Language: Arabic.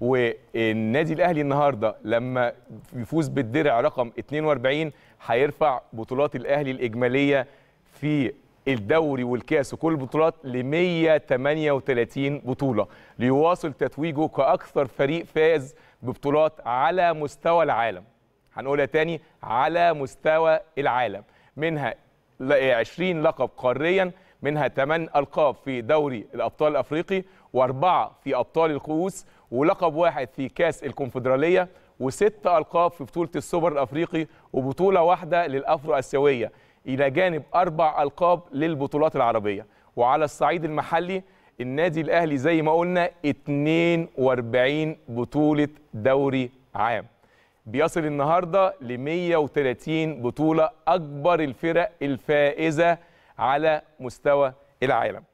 والنادي الاهلي النهارده لما يفوز بالدرع رقم 42 هيرفع بطولات الاهلي الاجماليه في الدوري والكاس وكل البطولات ل 138 بطوله ليواصل تتويجه كاكثر فريق فاز ببطولات على مستوى العالم هنقولها تاني على مستوى العالم منها 20 لقب قاريا منها 8 ألقاب في دوري الأبطال الأفريقي وأربعة في أبطال الكؤوس ولقب واحد في كأس الكونفدرالية وست ألقاب في بطولة السوبر الأفريقي وبطولة واحدة للأفرو آسيوية إلى جانب أربع ألقاب للبطولات العربية وعلى الصعيد المحلي النادي الأهلي زي ما قلنا 42 بطولة دوري عام بيصل النهارده ل 130 بطولة أكبر الفرق الفائزة على مستوى العالم